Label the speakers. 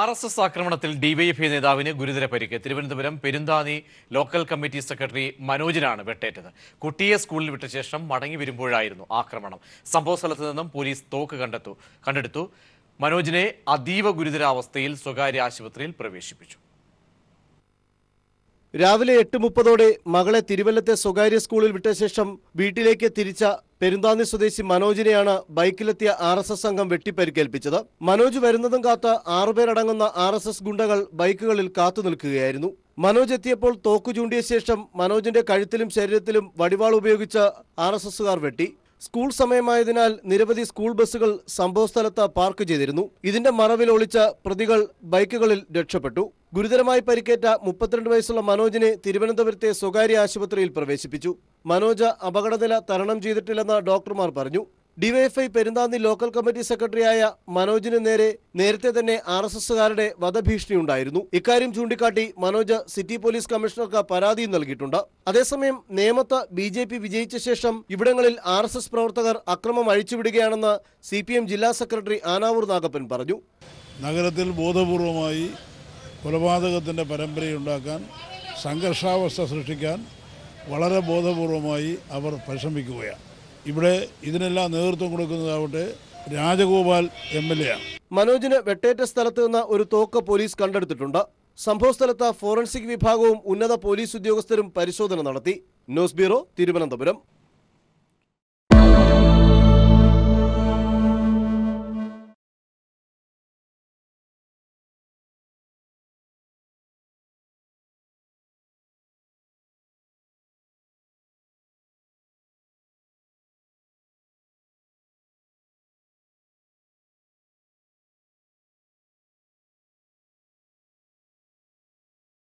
Speaker 1: R S S ആക്രമണത്തിൽ DYFI നേതാവിന് ഗുരുതര പരിക്ക് Thiruvananthapuram Perunthani local committee secretary മനോജിനാണ് വെട്ടേറ്റത് കുട്ടിയെ സ്കൂളിൽ വിട്ട ശേഷം മടങ്ങി വരുമ്പോഴായിരുന്നു ആക്രമണം സംഭവ നിന്നും പോലീസ് തോക്ക് കണ്ടെത്തു കണ്ടെടുത്തു മനോജിനെ അതീവ ഗുരുതരാവസ്ഥയിൽ സ്വകാര്യ ആശുപത്രിയിൽ പ്രവേശിപ്പിച്ചു
Speaker 2: രാവിലെ എട്ട് മുപ്പതോടെ മകളെ തിരുവല്ലത്തെ സ്വകാര്യ സ്കൂളിൽ വിട്ട ശേഷം വീട്ടിലേക്ക് തിരിച്ച പെരുന്താന്നി സ്വദേശി മനോജിനെയാണ് ബൈക്കിലെത്തിയ ആർ എസ് എസ് സംഘം വെട്ടിപ്പരിക്കേൽപ്പിച്ചത് മനോജ് വരുന്നതും കാത്ത ആറുപേരടങ്ങുന്ന ആർ എസ് എസ് ഗുണ്ടകൾ ബൈക്കുകളിൽ കാത്തു നിൽക്കുകയായിരുന്നു മനോജ് എത്തിയപ്പോൾ തോക്കു ചൂണ്ടിയ ശേഷം മനോജിന്റെ കഴുത്തിലും ശരീരത്തിലും വടിവാൾ ഉപയോഗിച്ച് ആർ എസ് എസുകാർ വെട്ടി സ്കൂൾ സമയമായതിനാൽ നിരവധി സ്കൂൾ ബസ്സുകൾ സംഭവസ്ഥലത്ത് പാർക്ക് ചെയ്തിരുന്നു ഇതിന്റെ മറവിൽ ഒളിച്ച പ്രതികൾ ബൈക്കുകളിൽ രക്ഷപ്പെട്ടു ഗുരുതരമായി പരിക്കേറ്റ മുപ്പത്തിരണ്ട് വയസ്സുള്ള മനോജിനെ തിരുവനന്തപുരത്തെ സ്വകാര്യ ആശുപത്രിയിൽ പ്രവേശിപ്പിച്ചു മനോജ അപകടനില തരണം ചെയ്തിട്ടില്ലെന്ന് ഡോക്ടർമാർ പറഞ്ഞു ഡിവൈഎഫ്ഐ പെരുന്താന്തി ലോക്കൽ കമ്മിറ്റി സെക്രട്ടറിയായ മനോജിന് നേരെ നേരത്തെ തന്നെ ആർ എസ് എസുകാരുടെ വധഭീഷണി ഇക്കാര്യം ചൂണ്ടിക്കാട്ടി മനോജ് സിറ്റി പോലീസ് കമ്മീഷണർക്ക് പരാതിയും നൽകിയിട്ടുണ്ട് അതേസമയം നേമത്ത് ബി ജെ പി വിജയിച്ച ശേഷം ഇവിടങ്ങളിൽ ആർ എസ് എസ് പ്രവർത്തകർ അക്രമം അഴിച്ചുവിടുകയാണെന്ന് സി പി എം ജില്ലാ സെക്രട്ടറി ആനാവൂർ നാഗപ്പൻ പറഞ്ഞു
Speaker 3: നഗരത്തിൽ ബോധപൂർവമായി കൊലപാതകത്തിന്റെ പരമ്പരയുണ്ടാക്കാൻ സംഘർഷാവസ്ഥ സൃഷ്ടിക്കാൻ വളരെ ബോധപൂർവമായി അവർ പരിശ്രമിക്കുകയാണ് ഇവിടെ ഇതിനെല്ലാം നേതൃത്വം കൊടുക്കുന്നതാവട്ടെ രാജഗോപാൽ എം എൽ എ ആണ് മനോജിന് വെട്ടേറ്റ സ്ഥലത്ത് നിന്ന്
Speaker 2: ഒരു തോക്ക് പോലീസ് കണ്ടെടുത്തിട്ടുണ്ട് സ്ഥലത്ത് ഫോറൻസിക് വിഭാഗവും ഉന്നത പോലീസ് ഉദ്യോഗസ്ഥരും പരിശോധന നടത്തി ന്യൂസ് ബ്യൂറോ തിരുവനന്തപുരം